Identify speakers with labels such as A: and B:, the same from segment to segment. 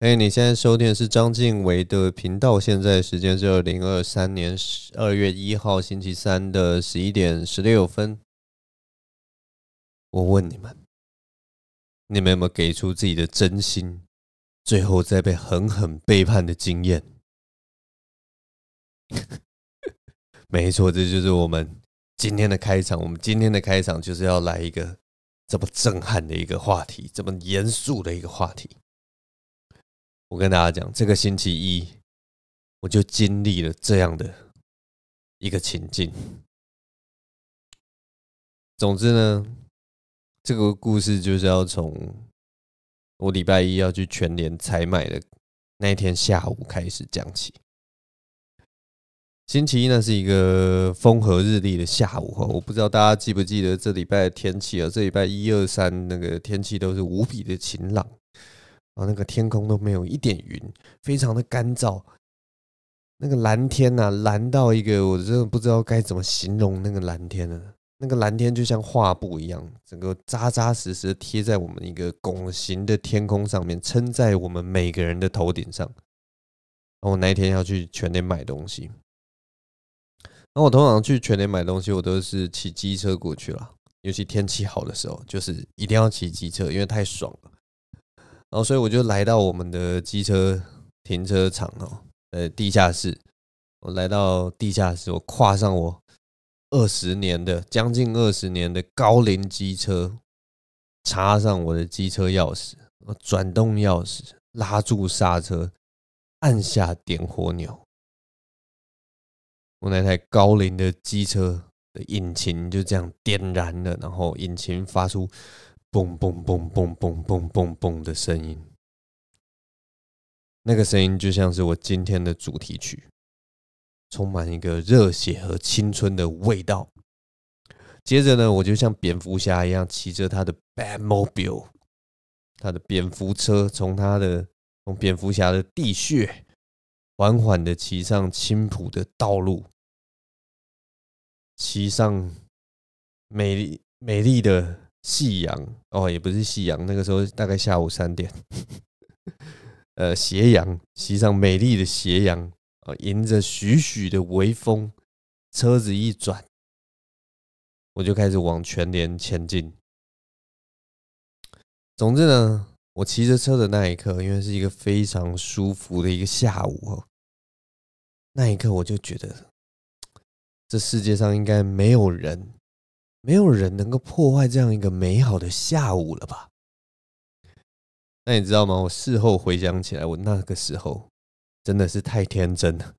A: 哎，你现在收听的是张静伟的频道。现在时间是二零二三年十二月一号星期三的十一点十六分。我问你们，你们有没有给出自己的真心，最后再被狠狠背叛的经验？没错，这就是我们今天的开场。我们今天的开场就是要来一个这么震撼的一个话题，这么严肃的一个话题。我跟大家讲，这个星期一我就经历了这样的一个情境。总之呢，这个故事就是要从我礼拜一要去全联采买的那一天下午开始讲起。星期一呢是一个风和日丽的下午哈，我不知道大家记不记得这礼拜的天气啊，这礼拜一二三那个天气都是无比的晴朗。啊，那个天空都没有一点云，非常的干燥。那个蓝天呐，蓝到一个我真的不知道该怎么形容那个蓝天了。那个蓝天就像画布一样，整个扎扎实实贴在我们一个拱形的天空上面，撑在我们每个人的头顶上。我那一天要去全联买东西。那我通常去全联买东西，我都是骑机车过去了。尤其天气好的时候，就是一定要骑机车，因为太爽了。然后，所以我就来到我们的机车停车场哦，呃，地下室。我来到地下室，我跨上我二十年的、将近二十年的高龄机车，插上我的机车钥匙，我转动钥匙，拉住刹车，按下点火钮。我那台高龄的机车的引擎就这样点燃了，然后引擎发出。嘣嘣嘣嘣嘣嘣嘣的声音，那个声音就像是我今天的主题曲，充满一个热血和青春的味道。接着呢，我就像蝙蝠侠一样，骑着他的 Batmobile，他的蝙蝠车，从他的从蝙蝠侠的地穴，缓缓的骑上青浦的道路，骑上美丽美丽的。夕阳哦，也不是夕阳，那个时候大概下午三点，呃，斜阳，西上美丽的斜阳啊，迎着徐徐的微风，车子一转，我就开始往全联前进。总之呢，我骑着车的那一刻，因为是一个非常舒服的一个下午，那一刻我就觉得，这世界上应该没有人。没有人能够破坏这样一个美好的下午了吧？那你知道吗？我事后回想起来，我那个时候真的是太天真了。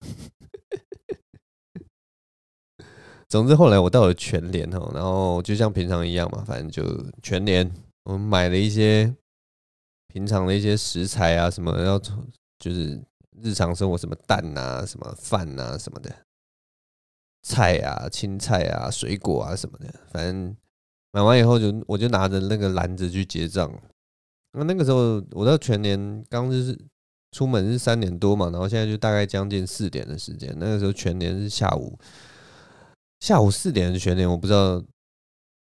A: 总之后来我到了全联哦，然后就像平常一样嘛，反正就全联，我们买了一些平常的一些食材啊，什么要就是日常生活什么蛋啊、什么饭啊什么的。菜啊，青菜啊，水果啊什么的，反正买完以后就我就拿着那个篮子去结账。那那个时候，我到全年刚是出门是三点多嘛，然后现在就大概将近四点的时间。那个时候全年是下午，下午四点的全年，我不知道。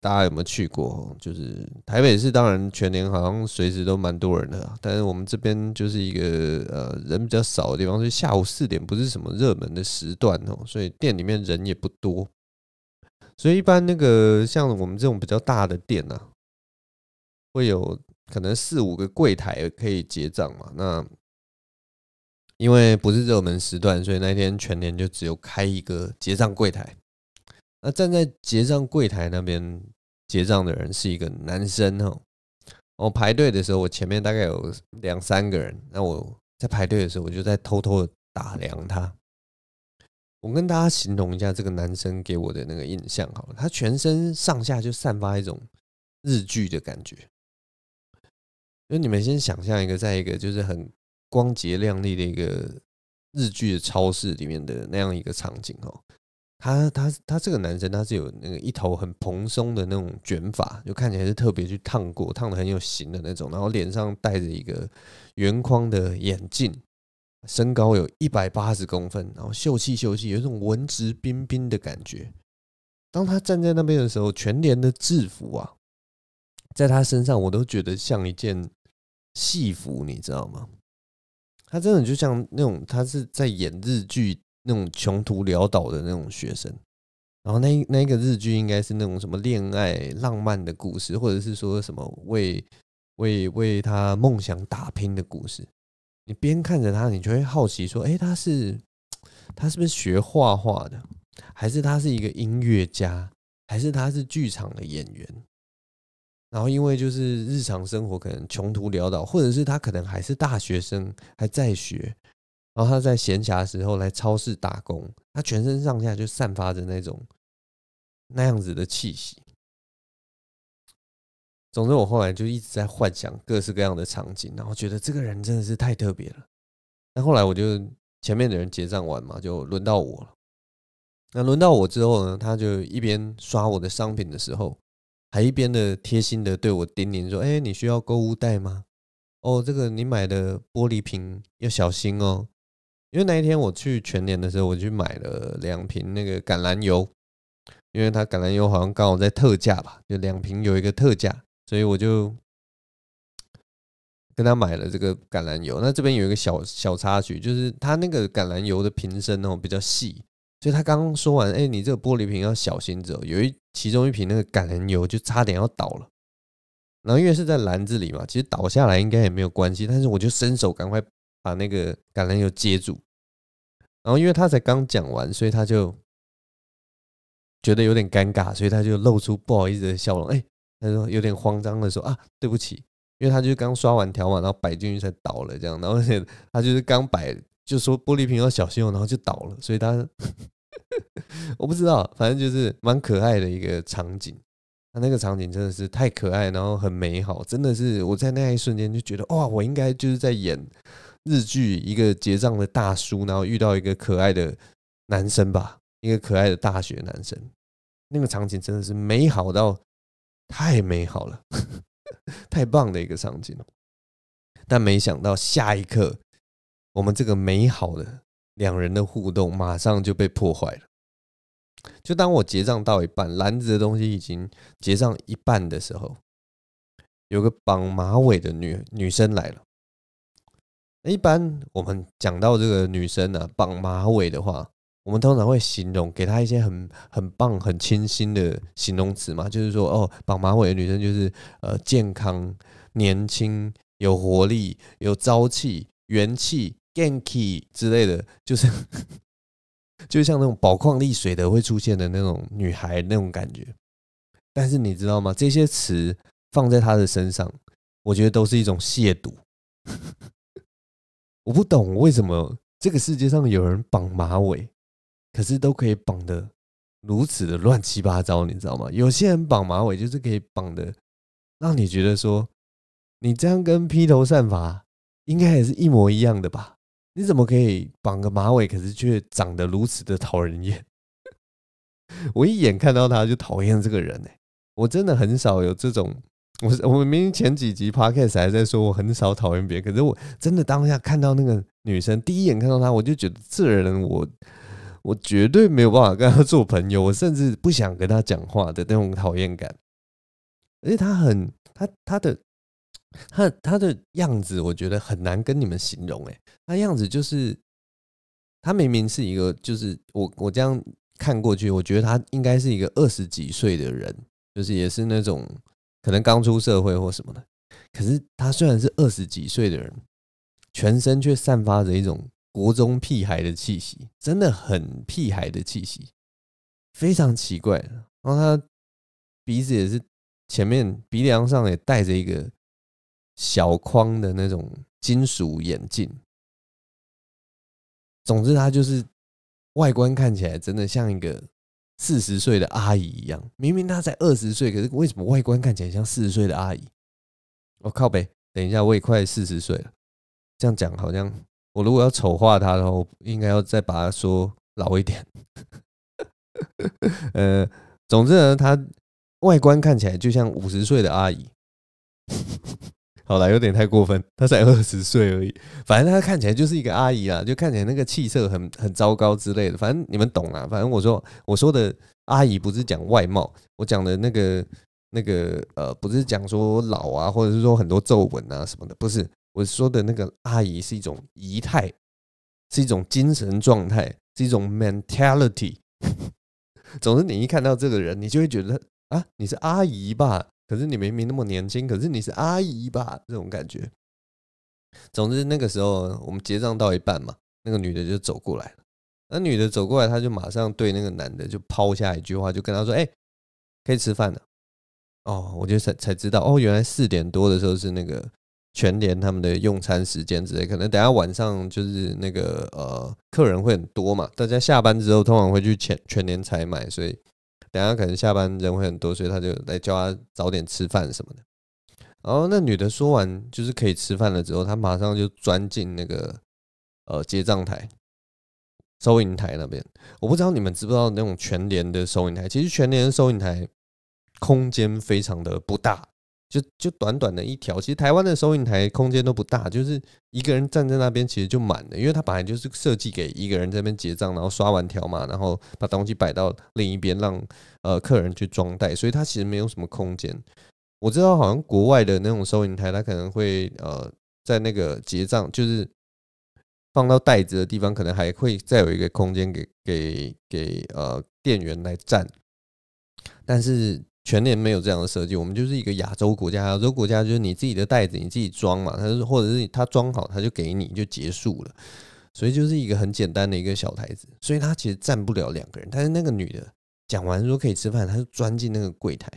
A: 大家有没有去过？就是台北市，当然全年好像随时都蛮多人的，但是我们这边就是一个呃人比较少的地方，所以下午四点，不是什么热门的时段哦，所以店里面人也不多。所以一般那个像我们这种比较大的店呢，会有可能四五个柜台可以结账嘛。那因为不是热门时段，所以那天全年就只有开一个结账柜台。那站在结账柜台那边结账的人是一个男生哈，我排队的时候，我前面大概有两三个人。那我在排队的时候，我就在偷偷的打量他。我跟大家形容一下这个男生给我的那个印象好了，他全身上下就散发一种日剧的感觉。就你们先想象一个，在一个就是很光洁亮丽的一个日剧的超市里面的那样一个场景哦。他他他这个男生，他是有那个一头很蓬松的那种卷发，就看起来是特别去烫过，烫的很有型的那种。然后脸上戴着一个圆框的眼镜，身高有一百八十公分，然后秀气秀气，有一种文质彬彬的感觉。当他站在那边的时候，全连的制服啊，在他身上我都觉得像一件戏服，你知道吗？他真的就像那种，他是在演日剧。那种穷途潦倒的那种学生，然后那那个日剧应该是那种什么恋爱浪漫的故事，或者是说什么为为为他梦想打拼的故事。你边看着他，你就会好奇说：，哎，他是他是不是学画画的？还是他是一个音乐家？还是他是剧场的演员？然后因为就是日常生活可能穷途潦倒，或者是他可能还是大学生还在学。然后他在闲暇时候来超市打工，他全身上下就散发着那种那样子的气息。总之，我后来就一直在幻想各式各样的场景，然后觉得这个人真的是太特别了。但后来，我就前面的人结账完嘛，就轮到我了。那轮到我之后呢，他就一边刷我的商品的时候，还一边的贴心的对我叮咛说：“哎，你需要购物袋吗？哦，这个你买的玻璃瓶要小心哦。”因为那一天我去全年的时候，我去买了两瓶那个橄榄油，因为它橄榄油好像刚好在特价吧，就两瓶有一个特价，所以我就跟他买了这个橄榄油。那这边有一个小小插曲，就是他那个橄榄油的瓶身哦比较细，所以他刚刚说完，哎，你这个玻璃瓶要小心走，有一其中一瓶那个橄榄油就差点要倒了。然后因为是在篮子里嘛，其实倒下来应该也没有关系，但是我就伸手赶快。把那个橄榄油接住，然后因为他才刚讲完，所以他就觉得有点尴尬，所以他就露出不好意思的笑容。哎，他说有点慌张的说啊，对不起，因为他就刚刷完条嘛，然后摆进去才倒了这样。然后而且他就是刚摆，就说玻璃瓶要小心哦，然后就倒了。所以他 我不知道，反正就是蛮可爱的一个场景。他那个场景真的是太可爱，然后很美好，真的是我在那一瞬间就觉得哇，我应该就是在演。日剧一个结账的大叔，然后遇到一个可爱的男生吧，一个可爱的大学男生，那个场景真的是美好到太美好了，太棒的一个场景了。但没想到下一刻，我们这个美好的两人的互动马上就被破坏了。就当我结账到一半，篮子的东西已经结账一半的时候，有个绑马尾的女女生来了。一般我们讲到这个女生呢，绑马尾的话，我们通常会形容给她一些很很棒、很清新的形容词嘛，就是说，哦，绑马尾的女生就是呃健康、年轻、有活力、有朝气、元气、ganky 之类的，就是 就像那种宝矿力水的会出现的那种女孩那种感觉。但是你知道吗？这些词放在她的身上，我觉得都是一种亵渎。我不懂为什么这个世界上有人绑马尾，可是都可以绑的如此的乱七八糟，你知道吗？有些人绑马尾就是可以绑的，让你觉得说你这样跟披头散发应该也是一模一样的吧？你怎么可以绑个马尾，可是却长得如此的讨人厌？我一眼看到他就讨厌这个人呢。我真的很少有这种。我我明明前几集 Podcast 还在说，我很少讨厌别人，可是我真的当下看到那个女生，第一眼看到她，我就觉得这人我我绝对没有办法跟她做朋友，我甚至不想跟她讲话的那种讨厌感。而且她很她她的她她的样子，我觉得很难跟你们形容。哎，她样子就是，她明明是一个就是我我这样看过去，我觉得她应该是一个二十几岁的人，就是也是那种。可能刚出社会或什么的，可是他虽然是二十几岁的人，全身却散发着一种国中屁孩的气息，真的很屁孩的气息，非常奇怪。然后他鼻子也是前面鼻梁上也戴着一个小框的那种金属眼镜，总之他就是外观看起来真的像一个。四十岁的阿姨一样，明明她才二十岁，可是为什么外观看起来像四十岁的阿姨？我靠北，等一下我也快四十岁了，这样讲好像我如果要丑化她的话，应该要再把她说老一点。呃，总之呢，她外观看起来就像五十岁的阿姨。好了，有点太过分。她才二十岁而已，反正她看起来就是一个阿姨啦，就看起来那个气色很很糟糕之类的。反正你们懂啊，反正我说我说的阿姨不是讲外貌，我讲的那个那个呃，不是讲说老啊，或者是说很多皱纹啊什么的。不是我说的那个阿姨是一种仪态，是一种精神状态，是一种 mentality。总之，你一看到这个人，你就会觉得啊，你是阿姨吧。可是你明明那么年轻，可是你是阿姨吧？这种感觉。总之那个时候我们结账到一半嘛，那个女的就走过来，那女的走过来，她就马上对那个男的就抛下一句话，就跟他说：“哎，可以吃饭了。”哦，我就才才知道，哦，原来四点多的时候是那个全年他们的用餐时间之类，可能等下晚上就是那个呃客人会很多嘛，大家下班之后通常会去全全年采买，所以。等下可能下班人会很多，所以他就来叫他早点吃饭什么的。然后那女的说完就是可以吃饭了之后，他马上就钻进那个呃结账台、收银台那边。我不知道你们知不知道那种全联的收银台，其实全联收银台空间非常的不大。就就短短的一条，其实台湾的收银台空间都不大，就是一个人站在那边，其实就满了，因为他本来就是设计给一个人这边结账，然后刷完条码，然后把东西摆到另一边，让呃客人去装袋，所以它其实没有什么空间。我知道好像国外的那种收银台，它可能会呃在那个结账，就是放到袋子的地方，可能还会再有一个空间给给给呃店员来站，但是。全年没有这样的设计，我们就是一个亚洲国家，亚洲国家就是你自己的袋子，你自己装嘛，他是或者是他装好他就给你就结束了，所以就是一个很简单的一个小台子，所以他其实站不了两个人，但是那个女的讲完说可以吃饭，他就钻进那个柜台，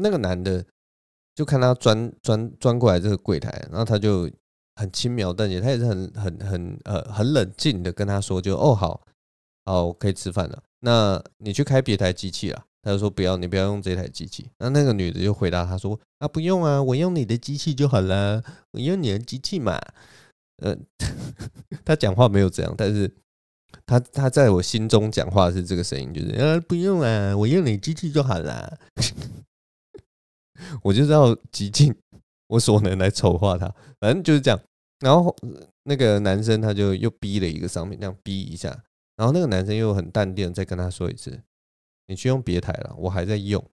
A: 那个男的就看他钻钻钻过来这个柜台，然后他就很轻描淡写，他也是很很很呃很冷静的跟他说，就哦好，好我可以吃饭了，那你去开别台机器了。他就说：“不要，你不要用这台机器。”那那个女的就回答他说：“啊，不用啊，我用你的机器就好了，我用你的机器嘛。”呃，他讲话没有这样，但是他他在我心中讲话是这个声音，就是“啊，不用啊，我用你机器就好了。”我就要极尽我所能来丑化他，反正就是这样。然后那个男生他就又逼了一个商品，这样逼一下。然后那个男生又很淡定，再跟他说一次。你去用别台了，我还在用，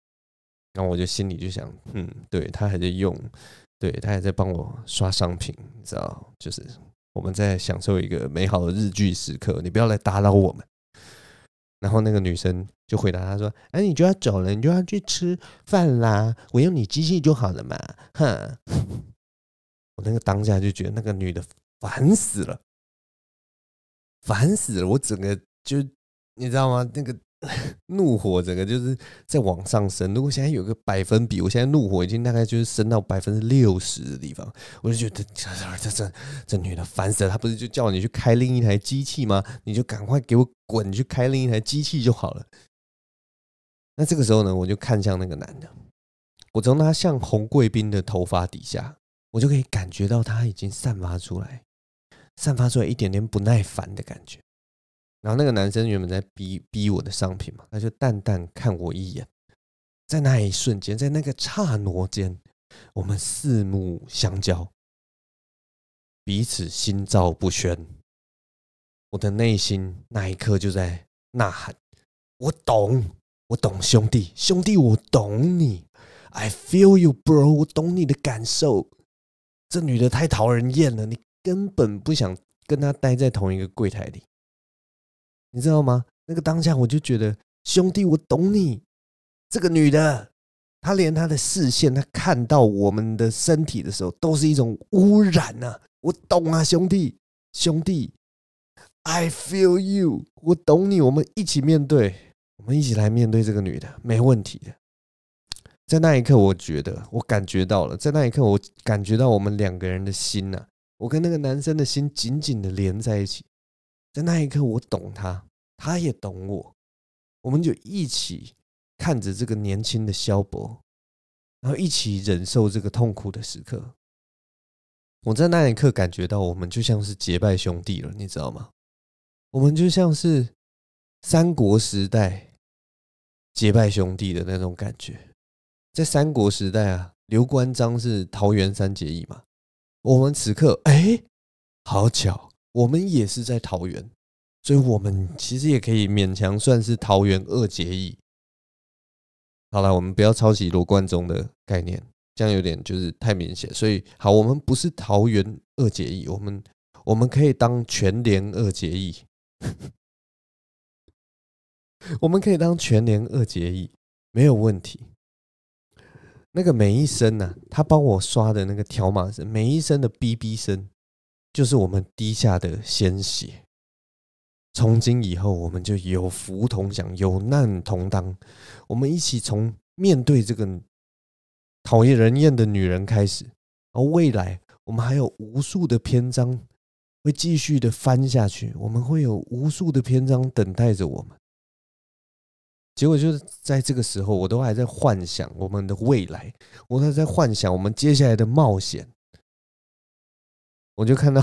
A: 然后我就心里就想，嗯，对他还在用，对他还在帮我刷商品，你知道，就是我们在享受一个美好的日剧时刻，你不要来打扰我们。然后那个女生就回答他说：“哎，你就要走了，你就要去吃饭啦，我用你机器就好了嘛。”哼，我那个当下就觉得那个女的烦死了，烦死了，我整个就你知道吗？那个。怒火，整个就是在往上升。如果现在有个百分比，我现在怒火已经大概就是升到百分之六十的地方，我就觉得这这这这女的烦死了。她不是就叫你去开另一台机器吗？你就赶快给我滚去开另一台机器就好了。那这个时候呢，我就看向那个男的，我从他像红贵宾的头发底下，我就可以感觉到他已经散发出来，散发出来一点点不耐烦的感觉。然后那个男生原本在逼逼我的商品嘛，他就淡淡看我一眼，在那一瞬间，在那个刹那间，我们四目相交，彼此心照不宣。我的内心那一刻就在呐喊：我懂，我懂，兄弟，兄弟，我懂你。I feel you, bro，我懂你的感受。这女的太讨人厌了，你根本不想跟她待在同一个柜台里。你知道吗？那个当下，我就觉得，兄弟，我懂你。这个女的，她连她的视线，她看到我们的身体的时候，都是一种污染呐。我懂啊，兄弟，兄弟，I feel you，我懂你。我们一起面对，我们一起来面对这个女的，没问题的。在那一刻，我觉得，我感觉到了。在那一刻，我感觉到我们两个人的心呐，我跟那个男生的心紧紧的连在一起。在那一刻，我懂他，他也懂我，我们就一起看着这个年轻的萧伯，然后一起忍受这个痛苦的时刻。我在那一刻感觉到，我们就像是结拜兄弟了，你知道吗？我们就像是三国时代结拜兄弟的那种感觉。在三国时代啊，刘关张是桃园三结义嘛？我们此刻，哎，好巧。我们也是在桃园，所以我们其实也可以勉强算是桃园二结义。好了，我们不要抄袭罗贯中的概念，这样有点就是太明显。所以好，我们不是桃园二结义，我们我们可以当全联二结义，我们可以当全联二结义没有问题。那个每一声呢？他帮我刷的那个条码是每一声的哔哔声。就是我们滴下的鲜血。从今以后，我们就有福同享，有难同当。我们一起从面对这个讨厌人厌的女人开始，而未来我们还有无数的篇章会继续的翻下去。我们会有无数的篇章等待着我们。结果就是在这个时候，我都还在幻想我们的未来，我还在幻想我们接下来的冒险。我就看到，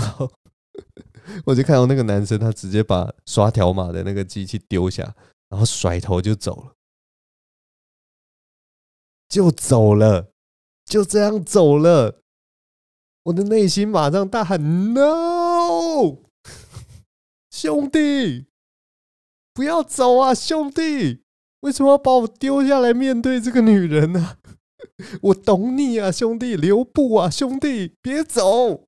A: 我就看到那个男生，他直接把刷条码的那个机器丢下，然后甩头就走了，就走了，就这样走了。我的内心马上大喊：“No，兄弟，不要走啊！兄弟，为什么要把我丢下来面对这个女人呢？我懂你啊，兄弟，留步啊，兄弟，别走。”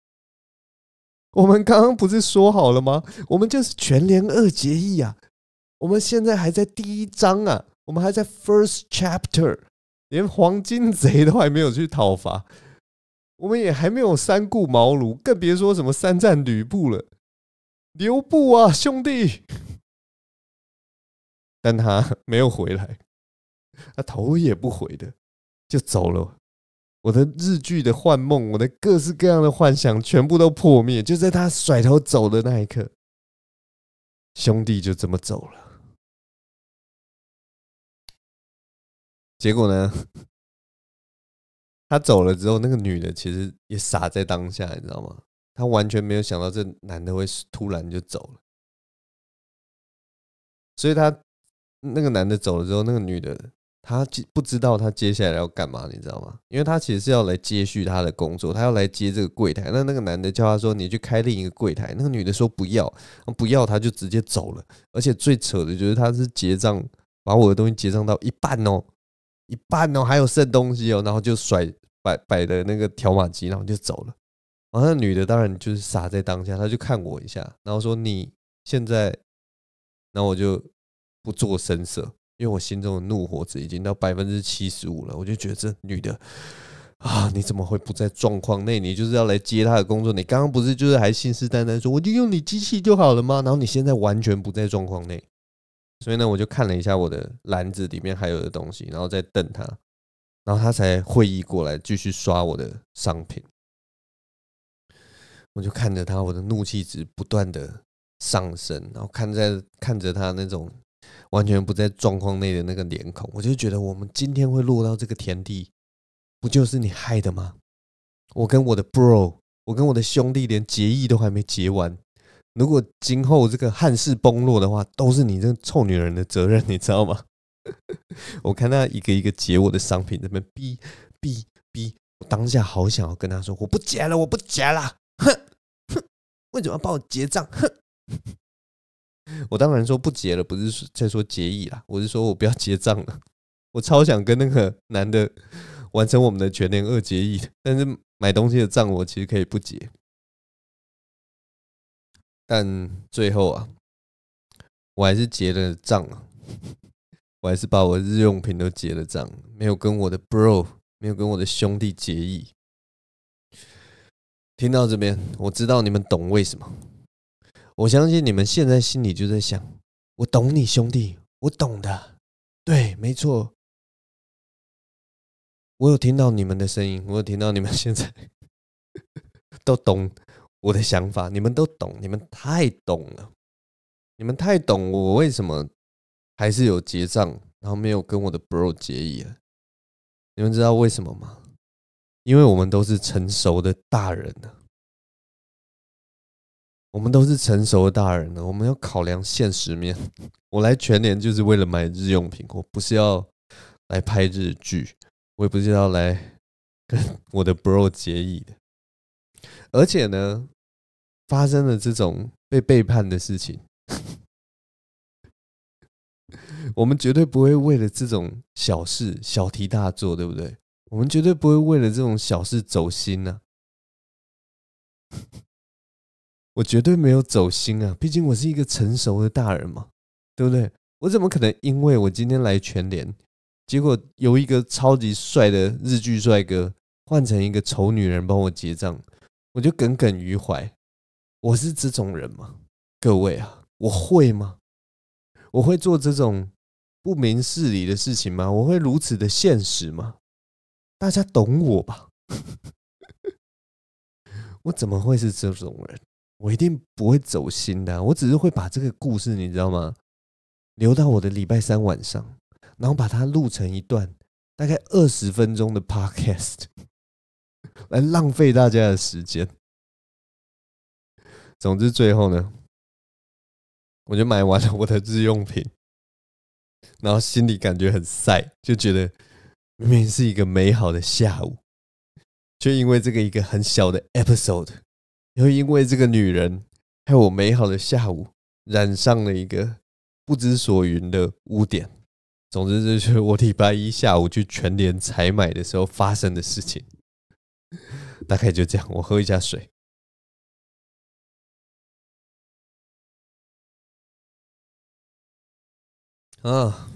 A: 我们刚刚不是说好了吗？我们就是全联二结义啊！我们现在还在第一章啊，我们还在 first chapter，连黄金贼都还没有去讨伐，我们也还没有三顾茅庐，更别说什么三战吕布了。留步啊，兄弟！但他没有回来，他头也不回的就走了。我的日剧的幻梦，我的各式各样的幻想全部都破灭，就在他甩头走的那一刻，兄弟就这么走了。结果呢？他走了之后，那个女的其实也傻在当下，你知道吗？她完全没有想到这男的会突然就走了，所以他那个男的走了之后，那个女的。他不知道他接下来要干嘛，你知道吗？因为他其实是要来接续他的工作，他要来接这个柜台。那那个男的叫他说：“你去开另一个柜台。”那个女的说：“不要，不要。”他就直接走了。而且最扯的就是他是结账，把我的东西结账到一半哦，一半哦，还有剩东西哦，然后就甩摆摆的那个条码机，然后就走了。然后那女的当然就是傻在当下，她就看我一下，然后说：“你现在。”然后我就不做声色。因为我心中的怒火值已经到百分之七十五了，我就觉得这女的啊，你怎么会不在状况内？你就是要来接她的工作，你刚刚不是就是还信誓旦旦说我就用你机器就好了吗？然后你现在完全不在状况内，所以呢，我就看了一下我的篮子里面还有的东西，然后再瞪她，然后她才会意过来继续刷我的商品。我就看着她，我的怒气值不断的上升，然后看在看着她那种。完全不在状况内的那个脸孔，我就觉得我们今天会落到这个田地，不就是你害的吗？我跟我的 bro，我跟我的兄弟连结义都还没结完。如果今后这个汉室崩落的话，都是你这个臭女人的责任，你知道吗？我看他一个一个结我的商品，那边逼逼逼，当下好想要跟他说，我不结了，我不结了，哼哼，为什么要帮我结账？哼。我当然说不结了，不是在说结义啦，我是说我不要结账了。我超想跟那个男的完成我们的全年二结义，但是买东西的账我其实可以不结。但最后啊，我还是结了账啊，我还是把我日用品都结了账，没有跟我的 bro，没有跟我的兄弟结义。听到这边，我知道你们懂为什么。我相信你们现在心里就在想：“我懂你，兄弟，我懂的。”对，没错。我有听到你们的声音，我有听到你们现在都懂我的想法。你们都懂，你们太懂了，你们太懂我为什么还是有结账，然后没有跟我的 bro 结义了。你们知道为什么吗？因为我们都是成熟的大人了。我们都是成熟的大人了，我们要考量现实面。我来全年就是为了买日用品，我不是要来拍日剧，我也不是要来跟我的 bro 结义的。而且呢，发生了这种被背叛的事情，我们绝对不会为了这种小事小题大做，对不对？我们绝对不会为了这种小事走心呢。我绝对没有走心啊！毕竟我是一个成熟的大人嘛，对不对？我怎么可能因为我今天来全联，结果由一个超级帅的日剧帅哥换成一个丑女人帮我结账，我就耿耿于怀？我是这种人吗？各位啊，我会吗？我会做这种不明事理的事情吗？我会如此的现实吗？大家懂我吧？我怎么会是这种人？我一定不会走心的，我只是会把这个故事，你知道吗？留到我的礼拜三晚上，然后把它录成一段大概二十分钟的 podcast，来浪费大家的时间。总之，最后呢，我就买完了我的日用品，然后心里感觉很晒，就觉得明明是一个美好的下午，就因为这个一个很小的 episode。又因为这个女人，害我美好的下午染上了一个不知所云的污点。总之，这是我礼拜一下午去全联采买的时候发生的事情。大概就这样，我喝一下水。啊，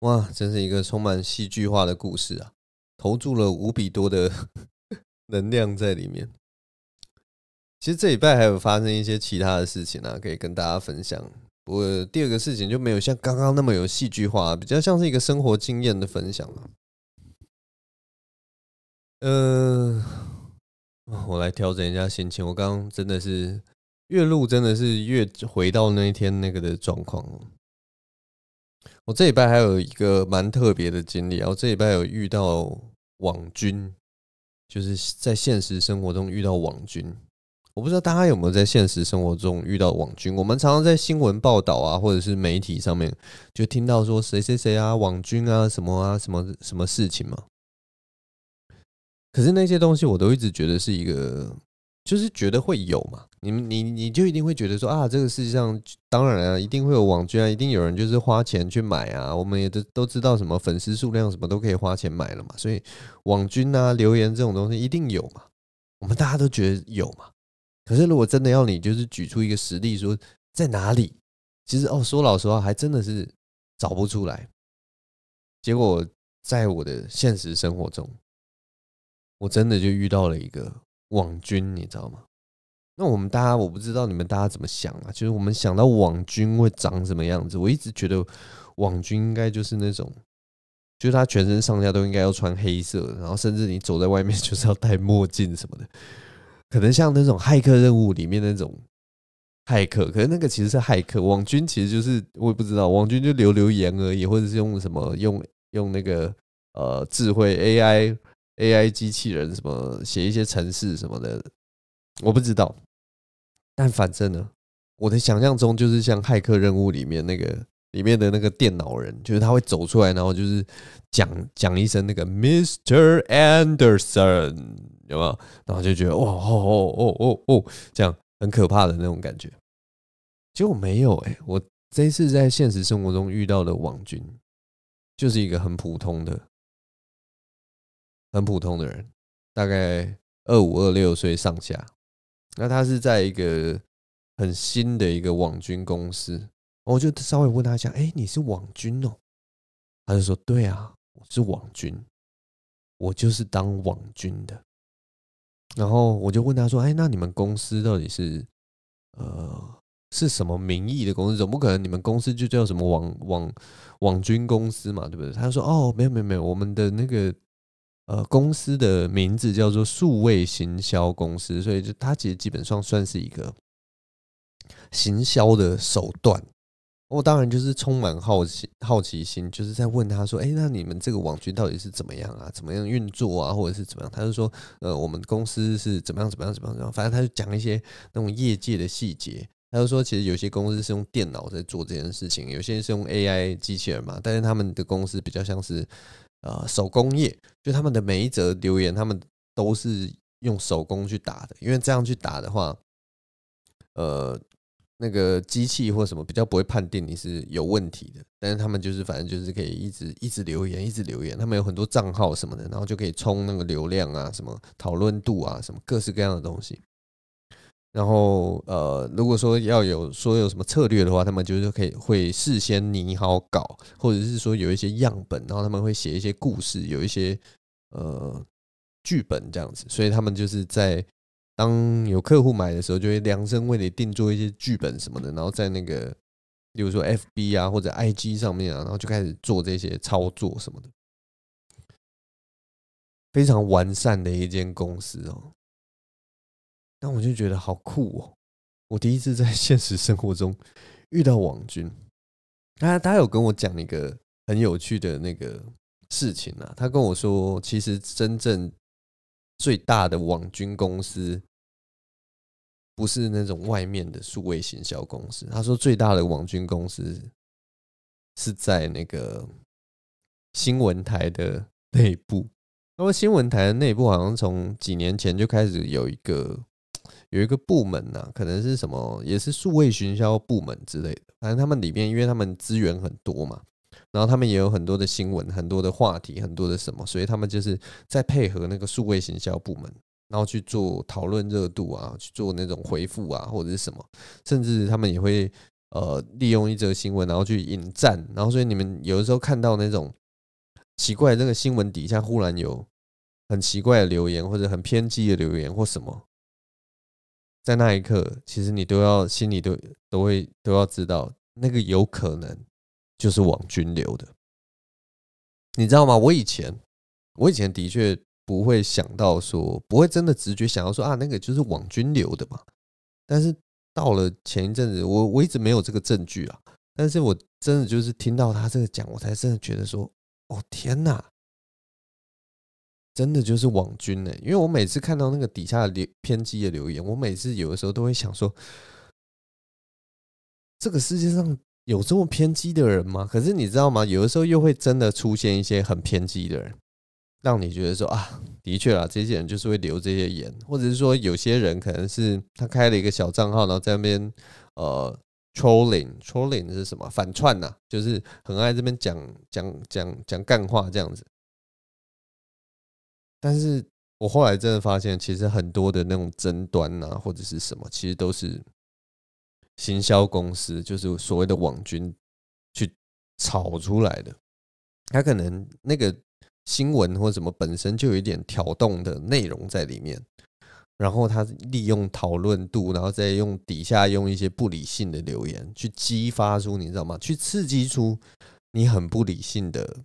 A: 哇，真是一个充满戏剧化的故事啊！投注了无比多的 能量在里面。其实这礼拜还有发生一些其他的事情啊，可以跟大家分享。不第二个事情就没有像刚刚那么有戏剧化，比较像是一个生活经验的分享了。嗯，我来调整一下心情。我刚刚真的是越录真的是越回到那一天那个的状况。我这礼拜还有一个蛮特别的经历啊，我这礼拜有遇到网军，就是在现实生活中遇到网军。我不知道大家有没有在现实生活中遇到网军？我们常常在新闻报道啊，或者是媒体上面就听到说谁谁谁啊，网军啊，什么啊，什么什么事情嘛。可是那些东西我都一直觉得是一个，就是觉得会有嘛。你们你你就一定会觉得说啊，这个世界上当然啊，一定会有网军啊，一定有人就是花钱去买啊。我们也都都知道什么粉丝数量什么都可以花钱买了嘛，所以网军啊、留言这种东西一定有嘛。我们大家都觉得有嘛。可是，如果真的要你就是举出一个实例说在哪里，其实哦，说老实话，还真的是找不出来。结果在我的现实生活中，我真的就遇到了一个网军，你知道吗？那我们大家，我不知道你们大家怎么想啊。就是我们想到网军会长什么样子，我一直觉得网军应该就是那种，就是他全身上下都应该要穿黑色，然后甚至你走在外面就是要戴墨镜什么的。可能像那种骇客任务里面那种骇客，可是那个其实是骇客。网军其实就是我也不知道，网军就留留言而已，或者是用什么用用那个呃智慧 AI AI 机器人什么写一些程式什么的，我不知道。但反正呢，我的想象中就是像骇客任务里面那个。里面的那个电脑人，就是他会走出来，然后就是讲讲一声那个 Mr. Anderson，有没有？然后就觉得哇哦哦哦哦哦，这样很可怕的那种感觉。结果没有哎，我这次在现实生活中遇到的网军，就是一个很普通的、很普通的人，大概二五二六岁上下。那他是在一个很新的一个网军公司。我就稍微问他一下：“哎，你是网军哦？”他就说：“对啊，我是网军，我就是当网军的。”然后我就问他说：“哎，那你们公司到底是呃是什么名义的公司？总不可能你们公司就叫什么网网网军公司嘛，对不对？”他说：“哦，没有没有没有，我们的那个呃公司的名字叫做数位行销公司，所以就他其实基本上算是一个行销的手段。”我当然就是充满好奇，好奇心就是在问他说：“哎，那你们这个网军到底是怎么样啊？怎么样运作啊？或者是怎么样？”他就说：“呃，我们公司是怎么样，怎么样，怎么样？反正他就讲一些那种业界的细节。他就说，其实有些公司是用电脑在做这件事情，有些人是用 AI 机器人嘛，但是他们的公司比较像是呃手工业，就他们的每一则留言，他们都是用手工去打的，因为这样去打的话，呃。”那个机器或什么比较不会判定你是有问题的，但是他们就是反正就是可以一直一直留言，一直留言。他们有很多账号什么的，然后就可以充那个流量啊，什么讨论度啊，什么各式各样的东西。然后呃，如果说要有说有什么策略的话，他们就是可以会事先拟好稿，或者是说有一些样本，然后他们会写一些故事，有一些呃剧本这样子。所以他们就是在。当有客户买的时候，就会量身为你定做一些剧本什么的，然后在那个，比如说 F B 啊或者 I G 上面啊，然后就开始做这些操作什么的，非常完善的一间公司哦。那我就觉得好酷哦！我第一次在现实生活中遇到王军，他他有跟我讲一个很有趣的那个事情啊，他跟我说，其实真正。最大的网军公司不是那种外面的数位行销公司。他说最大的网军公司是在那个新闻台的 内部。那么新闻台的内部好像从几年前就开始有一个有一个部门呐，可能是什么也是数位行销部门之类的。反正他们里面，因为他们资源很多嘛。然后他们也有很多的新闻，很多的话题，很多的什么，所以他们就是在配合那个数位行销部门，然后去做讨论热度啊，去做那种回复啊，或者是什么，甚至他们也会呃利用一则新闻，然后去引战。然后所以你们有的时候看到那种奇怪这个新闻底下忽然有很奇怪的留言，或者很偏激的留言，或什么，在那一刻，其实你都要心里都都会都要知道，那个有可能。就是往军流的，你知道吗？我以前，我以前的确不会想到说，不会真的直觉想要说啊，那个就是往军流的嘛。但是到了前一阵子，我我一直没有这个证据啊。但是我真的就是听到他这个讲，我才真的觉得说，哦天哪，真的就是网军呢。因为我每次看到那个底下留偏激的留言，我每次有的时候都会想说，这个世界上。有这么偏激的人吗？可是你知道吗？有的时候又会真的出现一些很偏激的人，让你觉得说啊，的确啊，这些人就是会留这些言，或者是说有些人可能是他开了一个小账号，然后在那边呃 trolling trolling 是什么反串呐？就是很爱这边讲讲讲讲干话这样子。但是我后来真的发现，其实很多的那种争端呐，或者是什么，其实都是。行销公司就是所谓的网军去炒出来的，他可能那个新闻或什么本身就有一点挑动的内容在里面，然后他利用讨论度，然后再用底下用一些不理性的留言去激发出你知道吗？去刺激出你很不理性的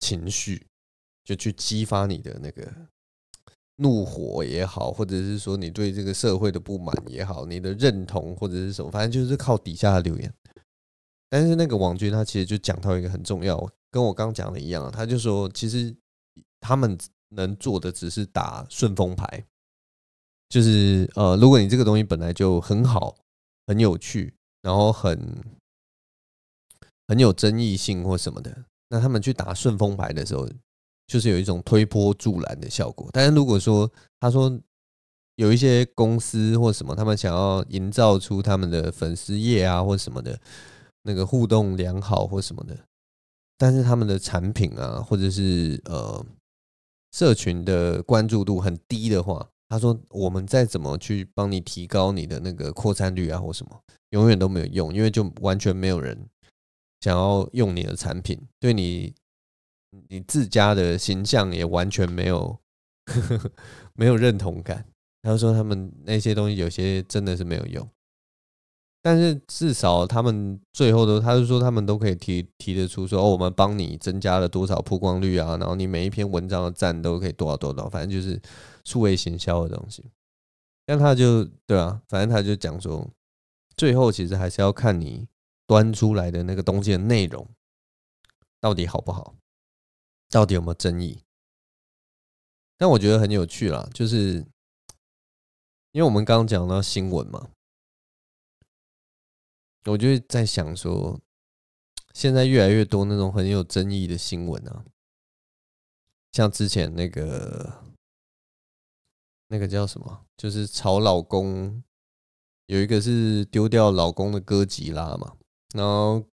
A: 情绪，就去激发你的那个。怒火也好，或者是说你对这个社会的不满也好，你的认同或者是什么，反正就是靠底下的留言。但是那个王军他其实就讲到一个很重要，跟我刚刚讲的一样，他就说其实他们能做的只是打顺风牌，就是呃，如果你这个东西本来就很好、很有趣，然后很很有争议性或什么的，那他们去打顺风牌的时候。就是有一种推波助澜的效果。但是如果说他说有一些公司或什么，他们想要营造出他们的粉丝业啊或什么的那个互动良好或什么的，但是他们的产品啊或者是呃社群的关注度很低的话，他说我们再怎么去帮你提高你的那个扩散率啊或什么，永远都没有用，因为就完全没有人想要用你的产品对你。你自家的形象也完全没有 没有认同感，他就说他们那些东西有些真的是没有用，但是至少他们最后都，他就说他们都可以提提得出说，哦，我们帮你增加了多少曝光率啊，然后你每一篇文章的赞都可以多少多少，反正就是数位行销的东西。但他就对啊，反正他就讲说，最后其实还是要看你端出来的那个东西的内容到底好不好。到底有没有争议？但我觉得很有趣啦，就是因为我们刚刚讲到新闻嘛，我就在想说，现在越来越多那种很有争议的新闻啊，像之前那个那个叫什么，就是炒老公，有一个是丢掉老公的哥吉拉嘛，然后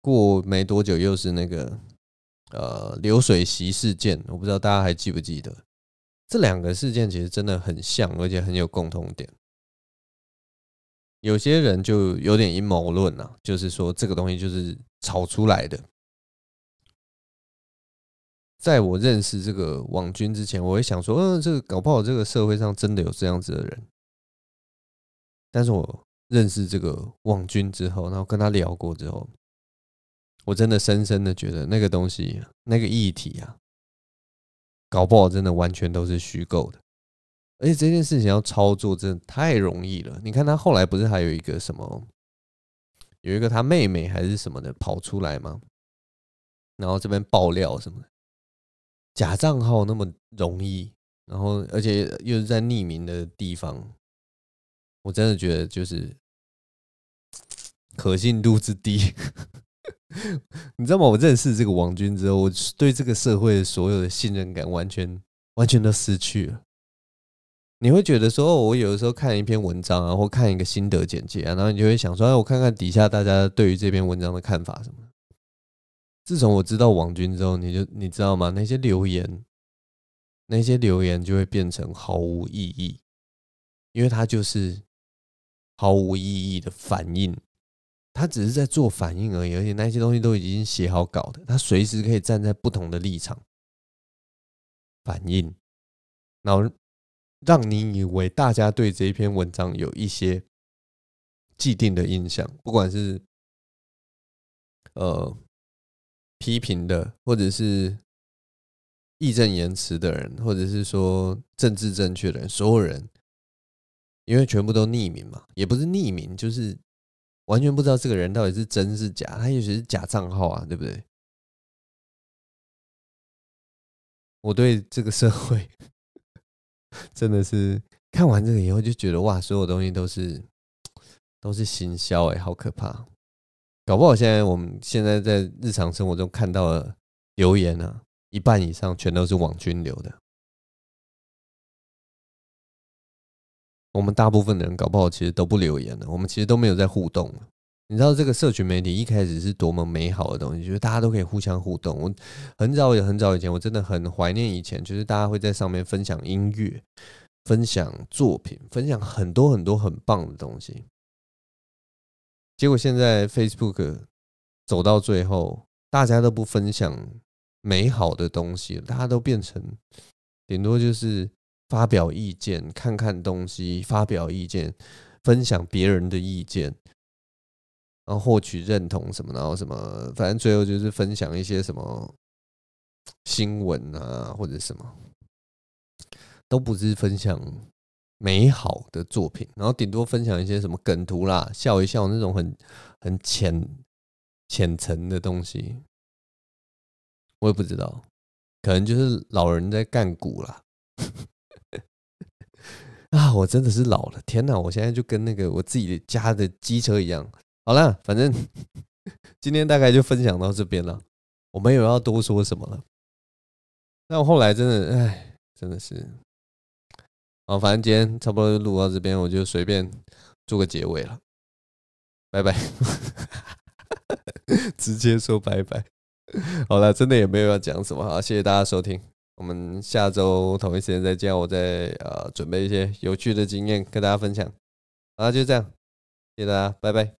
A: 过没多久又是那个。呃，流水席事件，我不知道大家还记不记得？这两个事件其实真的很像，而且很有共同点。有些人就有点阴谋论呐，就是说这个东西就是炒出来的。在我认识这个网军之前，我会想说，嗯，这个搞不好这个社会上真的有这样子的人。但是我认识这个网军之后，然后跟他聊过之后。我真的深深的觉得那个东西，那个议题啊，搞不好真的完全都是虚构的。而且这件事情要操作真的太容易了。你看他后来不是还有一个什么，有一个他妹妹还是什么的跑出来吗？然后这边爆料什么的，假账号那么容易，然后而且又是在匿名的地方，我真的觉得就是可信度之低。你知道吗？我认识这个王军之后，我对这个社会所有的信任感完全、完全都失去了。你会觉得说，我有的时候看一篇文章啊，或看一个心得简介啊，然后你就会想说，哎，我看看底下大家对于这篇文章的看法什么。自从我知道王军之后，你就你知道吗？那些留言，那些留言就会变成毫无意义，因为他就是毫无意义的反应。他只是在做反应而已，而且那些东西都已经写好稿的，他随时可以站在不同的立场反应，然后让你以为大家对这一篇文章有一些既定的印象，不管是呃批评的，或者是义正言辞的人，或者是说政治正确的人，所有人，因为全部都匿名嘛，也不是匿名，就是。完全不知道这个人到底是真是假，他也许是假账号啊，对不对？我对这个社会 真的是看完这个以后就觉得，哇，所有东西都是都是行销哎，好可怕！搞不好现在我们现在在日常生活中看到的留言呢，一半以上全都是网军留的。我们大部分的人搞不好其实都不留言了，我们其实都没有在互动你知道这个社群媒体一开始是多么美好的东西，就是大家都可以互相互动。我很早也很早以前，我真的很怀念以前，就是大家会在上面分享音乐、分享作品、分享很多很多很棒的东西。结果现在 Facebook 走到最后，大家都不分享美好的东西，大家都变成顶多就是。发表意见，看看东西，发表意见，分享别人的意见，然后获取认同什么，然后什么，反正最后就是分享一些什么新闻啊，或者什么，都不是分享美好的作品，然后顶多分享一些什么梗图啦、笑一笑那种很很浅浅层的东西，我也不知道，可能就是老人在干股啦。啊，我真的是老了！天哪，我现在就跟那个我自己家的机车一样。好了，反正 今天大概就分享到这边了，我没有要多说什么了。但我后来真的，哎，真的是，啊，反正今天差不多就录到这边，我就随便做个结尾了。拜拜，直接说拜拜。好了，真的也没有要讲什么，好，谢谢大家收听。我们下周同一时间再见。我再呃准备一些有趣的经验跟大家分享。啊，就这样，谢谢大家，拜拜。